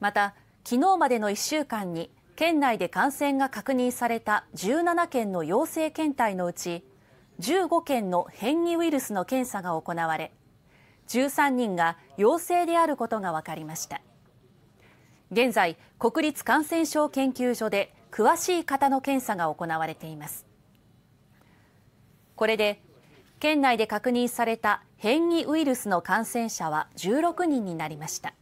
また昨日までの1週間に県内で感染が確認された17件の陽性検体のうち15件の変異ウイルスの検査が行われ13人が陽性であることが分かりました現在国立感染症研究所で詳しい方の検査が行われていますこれで県内で確認された変異ウイルスの感染者は16人になりました